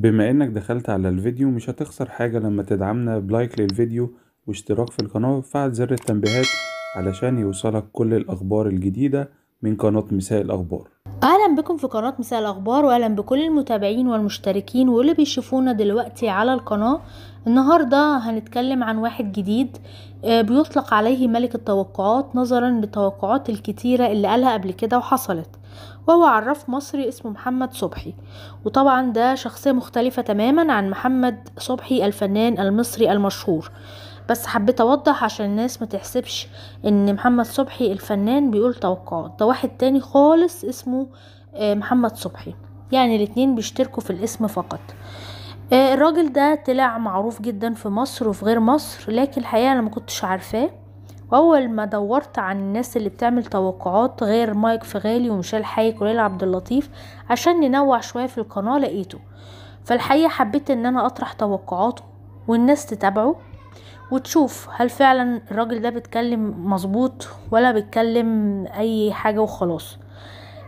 بما انك دخلت على الفيديو مش هتخسر حاجة لما تدعمنا بلايك للفيديو واشتراك في القناة وفعل زر التنبيهات علشان يوصلك كل الأخبار الجديدة من قناة مساء الأخبار أهلا بكم في قناة مساء الأخبار وأهلا بكل المتابعين والمشتركين واللي بيشوفونا دلوقتي على القناة النهاردة هنتكلم عن واحد جديد آه، بيطلق عليه ملك التوقعات نظرا للتوقعات الكتيرة اللي قالها قبل كده وحصلت وهو عراف مصري اسمه محمد صبحي وطبعا ده شخصية مختلفة تماما عن محمد صبحي الفنان المصري المشهور بس حبيت اوضح عشان الناس ما تحسبش ان محمد صبحي الفنان بيقول توقعات ده واحد تاني خالص اسمه آه، محمد صبحي يعني الاتنين بيشتركوا في الاسم فقط آه، الراجل ده طلع معروف جدا في مصر وفي غير مصر لكن الحقيقة انا ما كنتش عارفاه واول ما دورت عن الناس اللي بتعمل توقعات غير مايك في غالي ومشال حايك وليلى عبد اللطيف عشان ننوع شويه في القناه لقيته فالحقيقه حبيت ان انا اطرح توقعاته والناس تتابعه وتشوف هل فعلا الراجل ده بيتكلم مظبوط ولا بيتكلم اي حاجه وخلاص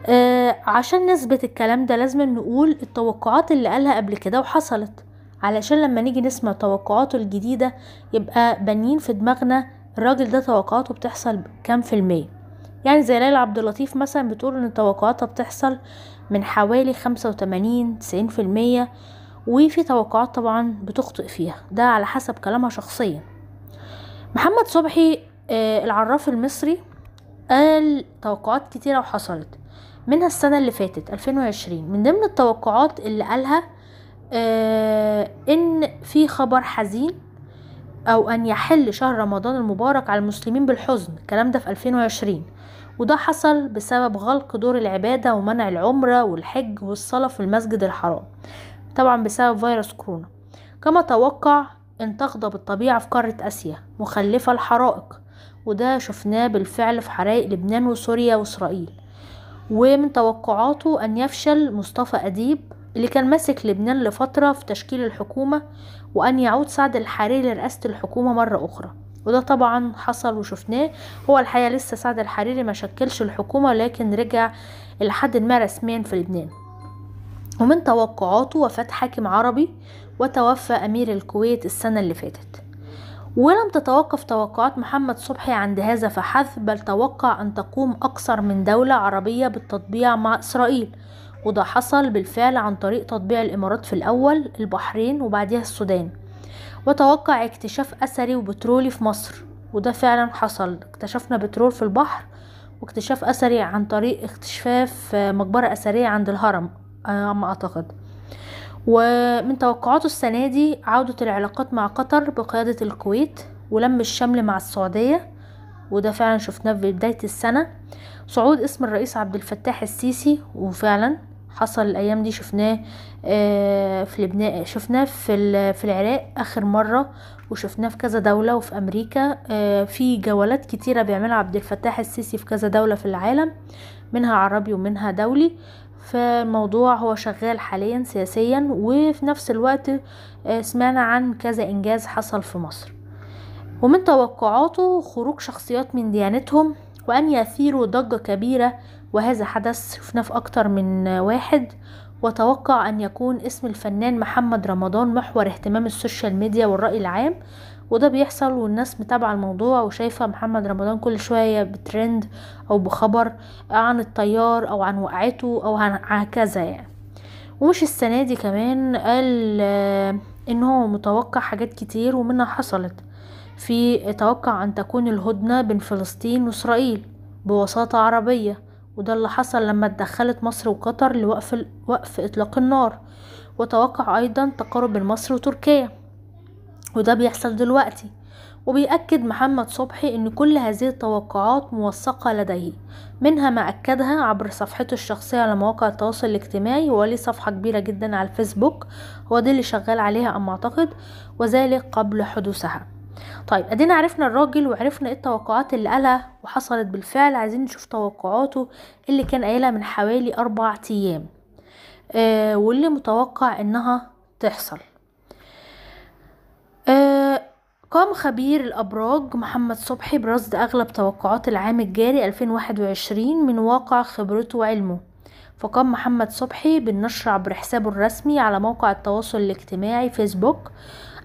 آه عشان نثبت الكلام ده لازم نقول التوقعات اللي قالها قبل كده وحصلت علشان لما نيجي نسمع توقعاته الجديدة يبقى بانيين في دماغنا الراجل ده توقعاته بتحصل كام في المية يعني زي ليلى عبد اللطيف مثلا بتقول ان توقعاتها بتحصل من حوالي خمسة وتمانين تسعين في المية وفي توقعات طبعا بتخطئ فيها ده على حسب كلامها شخصيا محمد صبحي آه، العراف المصري قال توقعات كتيرة وحصلت منها السنة اللي فاتت 2020 من ضمن التوقعات اللي قالها آه، ان في خبر حزين أو أن يحل شهر رمضان المبارك على المسلمين بالحزن الكلام ده في 2020 وده حصل بسبب غلق دور العبادة ومنع العمرة والحج والصلاة في المسجد الحرام طبعا بسبب فيروس كورونا كما توقع ان تغضب الطبيعة في قارة آسيا مخلفة الحرائق وده شفناه بالفعل في حرائق لبنان وسوريا وإسرائيل ومن توقعاته أن يفشل مصطفى أديب اللي كان ماسك لبنان لفترة في تشكيل الحكومة وأن يعود سعد الحريري لرئاسة الحكومة مرة أخرى وده طبعا حصل وشفناه هو الحقيقة لسه سعد الحريري ما شكلش الحكومة لكن رجع لحد ما رسميا في لبنان ومن توقعاته وفاة حاكم عربي وتوفى أمير الكويت السنة اللي فاتت ولم تتوقف توقعات محمد صبحي عند هذا فحسب بل توقع أن تقوم أكثر من دولة عربية بالتطبيع مع إسرائيل وده حصل بالفعل عن طريق تطبيع الإمارات في الأول البحرين وبعدها السودان وتوقع اكتشاف أثري وبترولي في مصر وده فعلا حصل اكتشفنا بترول في البحر واكتشاف أثري عن طريق اكتشاف آه، مقبرة أثرية عند الهرم على آه، ما أعتقد ومن توقعاته السنة دي عودة العلاقات مع قطر بقيادة الكويت ولم الشمل مع السعودية وده فعلا شفناه في بداية السنة صعود اسم الرئيس عبد الفتاح السيسي وفعلا حصل الايام دي شفناه آه، في لبنان شفناه في في العراق اخر مره وشفناه في كذا دوله وفي امريكا آه، في جولات كتيره بيعملها عبد الفتاح السيسي في كذا دوله في العالم منها عربي ومنها دولي فالموضوع هو شغال حاليا سياسيا وفي نفس الوقت آه، سمعنا عن كذا انجاز حصل في مصر ومن توقعاته خروج شخصيات من ديانتهم وان يثيروا ضجه كبيره وهذا حدث شفناه في أكتر من واحد وتوقع أن يكون اسم الفنان محمد رمضان محور اهتمام السوشيال ميديا والرأي العام وده بيحصل والناس متابعة الموضوع وشايفة محمد رمضان كل شوية بترند أو بخبر عن الطيار أو عن وقعته أو عن هكذا يعني ومش السنة دي كمان قال إن هو متوقع حاجات كتير ومنها حصلت في توقع أن تكون الهدنة بين فلسطين وإسرائيل بوساطة عربية وده اللي حصل لما اتدخلت مصر وقطر لوقف وقف إطلاق النار وتوقع أيضا تقارب بين مصر وتركيا وده بيحصل دلوقتي وبيأكد محمد صبحي أن كل هذه التوقعات موثقة لديه منها ما أكدها عبر صفحته الشخصية على مواقع التواصل الاجتماعي وله صفحة كبيرة جدا على الفيسبوك هو ده اللي شغال عليها أما أعتقد وذلك قبل حدوثها طيب ادينا عرفنا الراجل وعرفنا ايه التوقعات اللي قالها وحصلت بالفعل عايزين نشوف توقعاته اللي كان قايلها من حوالي أربع أيام آه واللي متوقع إنها تحصل آه قام خبير الأبراج محمد صبحي برصد أغلب توقعات العام الجاري 2021 من واقع خبرته وعلمه فقام محمد صبحي بالنشر عبر حسابه الرسمي على موقع التواصل الاجتماعي فيسبوك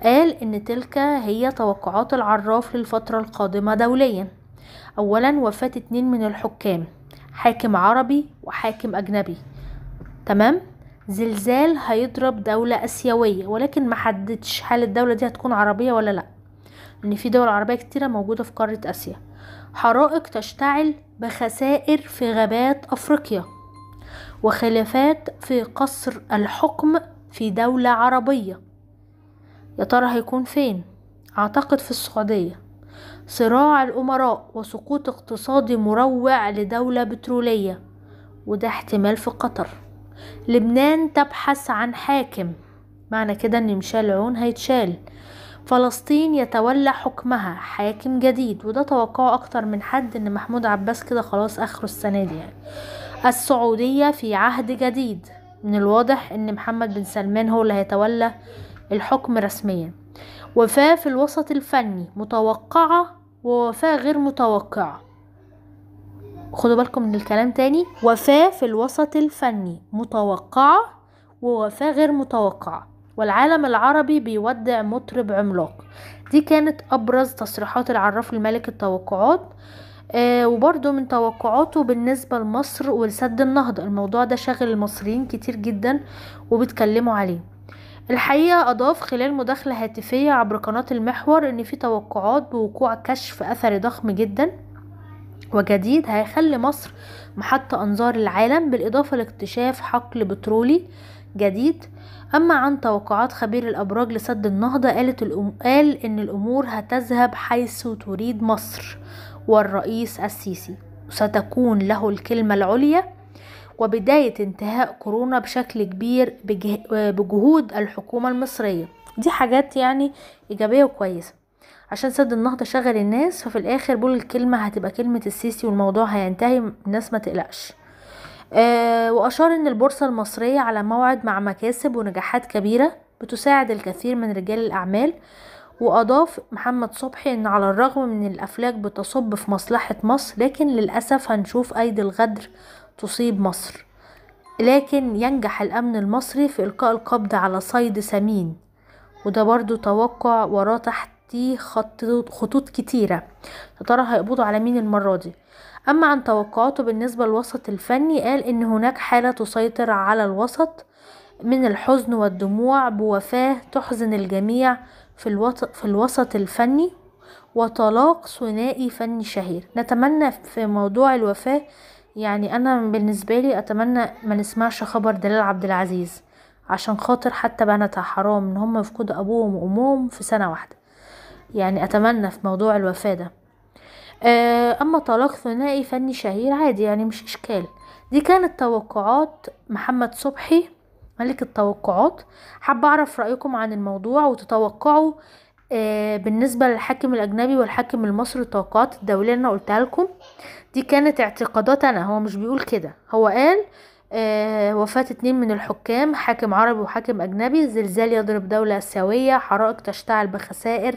قال إن تلك هي توقعات العراف للفترة القادمة دولياً أولا وفاة اتنين من الحكام حاكم عربي وحاكم أجنبي تمام زلزال هيضرب دولة آسيوية ولكن محددش هل الدولة دي هتكون عربية ولا لأ لأن في دول عربية كتيرة موجودة في قارة آسيا حرائق تشتعل بخسائر في غابات أفريقيا وخلافات في قصر الحكم في دولة عربية يا ترى هيكون فين؟ أعتقد في السعودية صراع الأمراء وسقوط اقتصادي مروع لدولة بترولية وده احتمال في قطر لبنان تبحث عن حاكم معنى كده ان مشال عون هيتشال فلسطين يتولى حكمها حاكم جديد وده توقع اكتر من حد ان محمود عباس كده خلاص اخره السنه دي يعني السعوديه في عهد جديد من الواضح ان محمد بن سلمان هو اللي هيتولى الحكم رسميا وفاة في الوسط الفني متوقعة ووفاة غير متوقعة خدوا بالكم من الكلام تاني وفاة في الوسط الفني متوقعة ووفاة غير متوقعة والعالم العربي بيودع مطرب عملاق دي كانت أبرز تصريحات العراف الملك التوقعات آه وبرضو من توقعاته بالنسبة لمصر ولسد النهضة الموضوع ده شاغل المصريين كتير جدا وبيتكلموا عليه الحقيقة أضاف خلال مداخلة هاتفية عبر قناة المحور إن في توقعات بوقوع كشف أثري ضخم جدا وجديد هيخلي مصر محط أنظار العالم بالإضافة لاكتشاف حقل بترولي جديد أما عن توقعات خبير الأبراج لسد النهضة قالت الأم... قال إن الأمور هتذهب حيث تريد مصر والرئيس السيسي وستكون له الكلمة العليا وبداية انتهاء كورونا بشكل كبير بجهود الحكومة المصرية دي حاجات يعني إيجابية وكويسة عشان سد النهضة شغل الناس ففي الآخر بقول الكلمة هتبقى كلمة السيسي والموضوع هينتهي الناس ما تقلقش آه وأشار أن البورصة المصرية على موعد مع مكاسب ونجاحات كبيرة بتساعد الكثير من رجال الأعمال وأضاف محمد صبحي أن على الرغم من الأفلاك بتصب في مصلحة مصر لكن للأسف هنشوف أيدي الغدر تصيب مصر لكن ينجح الأمن المصري في إلقاء القبض على صيد سمين وده برضو توقع وراه تحتيه خطوط, كتيرة ترى هيقبضوا على مين المرة دي أما عن توقعاته بالنسبة للوسط الفني قال إن هناك حالة تسيطر على الوسط من الحزن والدموع بوفاة تحزن الجميع في, الوط... في الوسط الفني وطلاق ثنائي فني شهير نتمنى في موضوع الوفاة يعني انا بالنسبه لي اتمنى ما نسمعش خبر دلال عبد العزيز عشان خاطر حتى بناتها حرام ان هم يفقدوا ابوهم وامهم في سنه واحده يعني اتمنى في موضوع الوفاه ده آه، اما طلاق ثنائي فني شهير عادي يعني مش اشكال دي كانت توقعات محمد صبحي ملك التوقعات حابة أعرف رأيكم عن الموضوع وتتوقعوا آه، بالنسبة للحاكم الأجنبي والحاكم المصري الطاقات الدولية اللي أنا قلتها لكم دي كانت اعتقادات أنا هو مش بيقول كده هو قال آه وفاة اتنين من الحكام حاكم عربي وحاكم أجنبي زلزال يضرب دولة آسيوية حرائق تشتعل بخسائر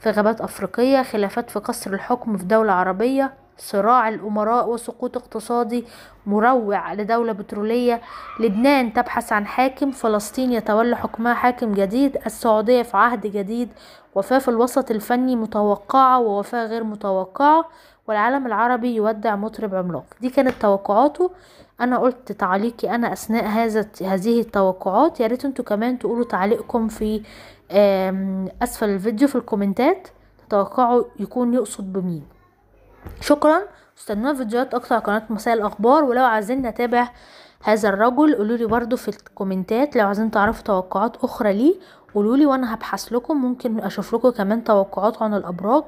في غابات أفريقية خلافات في قصر الحكم في دولة عربية صراع الأمراء وسقوط اقتصادي مروع لدولة بترولية لبنان تبحث عن حاكم فلسطين يتولى حكمها حاكم جديد السعودية في عهد جديد وفاة في الوسط الفني متوقعة ووفاة غير متوقعة والعالم العربي يودع مطرب عملاق دي كانت توقعاته انا قلت تعليقي انا اثناء هذا هذه التوقعات ياريت انتوا كمان تقولوا تعليقكم في اسفل الفيديو في الكومنتات تتوقعوا يكون يقصد بمين شكرا استنونا فيديوهات اكتر على قناه مسائل الاخبار ولو عايزين نتابع هذا الرجل قولولي برضو في الكومنتات لو عايزين تعرفوا توقعات اخرى ليه قولولي وانا هبحث لكم ممكن اشوف لكم كمان توقعات عن الابراج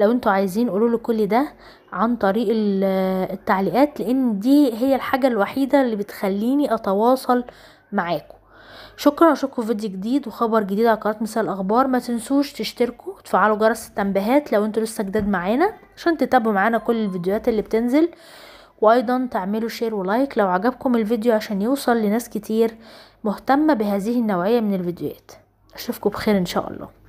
لو انتوا عايزين قولولي كل ده عن طريق التعليقات لان دي هي الحاجه الوحيده اللي بتخليني اتواصل معاكم شكرا اشوفكم في فيديو جديد وخبر جديد على قناه مثال الاخبار ما تنسوش تشتركوا وتفعلوا جرس التنبيهات لو انتوا لسه جداد معانا عشان تتابعوا معانا كل الفيديوهات اللي بتنزل وايضا تعملوا شير ولايك لو عجبكم الفيديو عشان يوصل لناس كتير مهتمه بهذه النوعيه من الفيديوهات اشوفكم بخير ان شاء الله